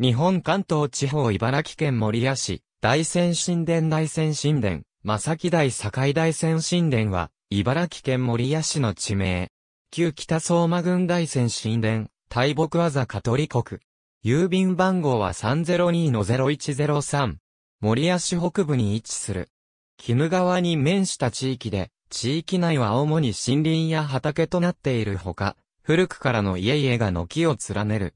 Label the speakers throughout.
Speaker 1: 日本関東地方茨城県守谷市、大仙神殿大仙神殿、正木大境大仙神殿は、茨城県守谷市の地名。旧北相馬郡大仙神殿、大木技香取国。郵便番号は302-0103。守谷市北部に位置する。絹川に面した地域で、地域内は主に森林や畑となっているほか、古くからの家々が軒を連ねる。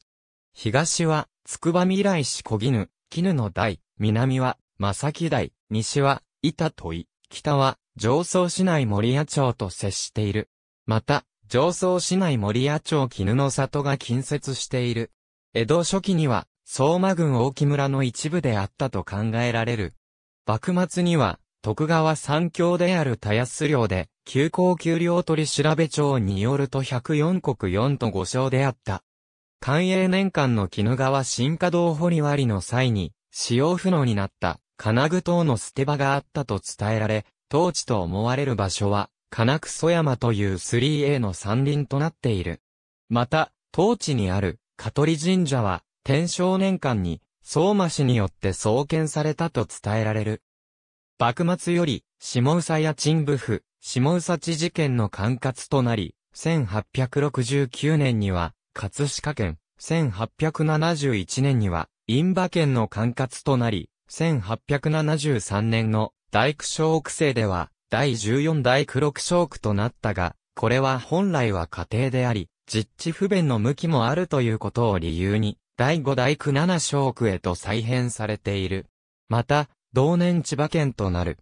Speaker 1: 東は、つくば未来市小きぬの台、南は、正木台、西は、板戸井、北は、上層市内森屋町と接している。また、上層市内森屋町絹の里が近接している。江戸初期には、相馬郡大木村の一部であったと考えられる。幕末には、徳川三強である田安領で、急行給料取調べ帳によると104国4と5章であった。寛永年間の鬼怒川新華道掘割の際に、使用不能になった金具等の捨て場があったと伝えられ、当地と思われる場所は、金久曽山という 3A の山林となっている。また、当地にある、香取神社は、天正年間に、相馬氏によって創建されたと伝えられる。幕末より、下総や陳部府、下総知事件の管轄となり、1869年には、葛飾県、1871年には、陰馬県の管轄となり、1873年の大工小区制では、第14大工六小区となったが、これは本来は家庭であり、実地不便の向きもあるということを理由に、第5大区7小区へと再編されている。また、同年千葉県となる。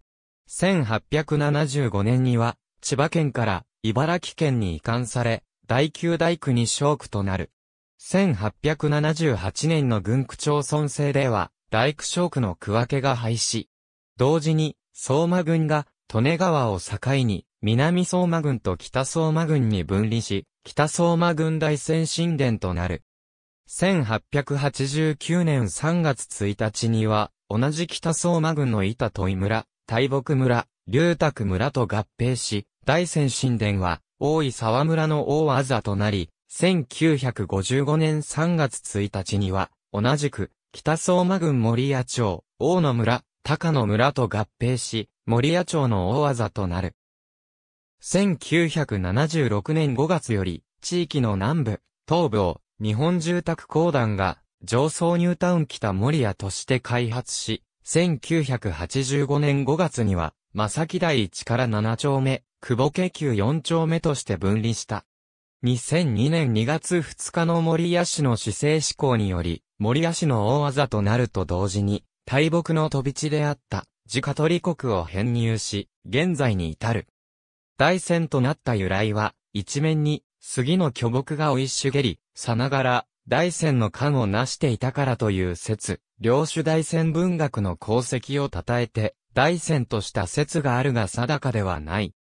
Speaker 1: 1875年には、千葉県から茨城県に移管され、第9大区2小区となる。1878年の軍区町村制では、大工商区の区分けが廃止。同時に、相馬軍が、利根川を境に、南相馬軍と北相馬軍に分離し、北相馬軍大先進殿となる。1889年3月1日には、同じ北相馬軍の板戸井村、大木村、龍卓村と合併し、大先進殿は、大井沢村の大技となり、1955年3月1日には、同じく、北相馬郡森谷町、大野村、高野村と合併し、森谷町の大技となる。1976年5月より、地域の南部、東部を、日本住宅公団が、上層ニュータウン北森谷として開発し、1985年5月には、正木台1から7丁目、久保家旧4丁目として分離した。2002年2月2日の森谷氏の市政志向により、森谷氏の大技となると同時に、大木の飛び地であった、自家取国を編入し、現在に至る。大戦となった由来は、一面に、杉の巨木が追い茂り、さながら、大戦の感を成していたからという説、領主大戦文学の功績を称えて、大戦とした説があるが定かではない。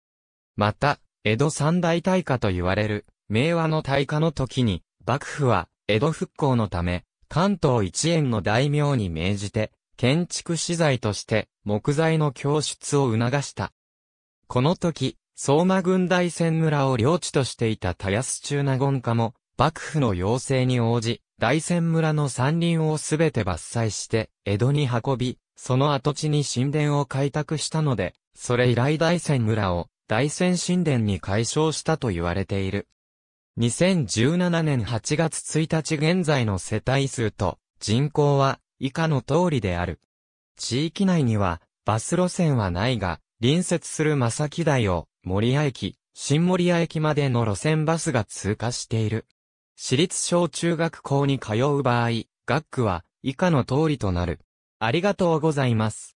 Speaker 1: また、江戸三大大化と言われる、明和の大化の時に、幕府は、江戸復興のため、関東一円の大名に命じて、建築資材として木材の供出を促した。この時、相馬軍大船村を領地としていた田安中納言家も、幕府の要請に応じ、大船村の山林をすべて伐採して、江戸に運び、その跡地に神殿を開拓したので、それ以来大船村を大船神殿に改称したと言われている。2017年8月1日現在の世帯数と人口は以下の通りである。地域内にはバス路線はないが、隣接する正木台を森谷駅、新森谷駅までの路線バスが通過している。私立小中学校に通う場合、学区は以下の通りとなる。ありがとうございます。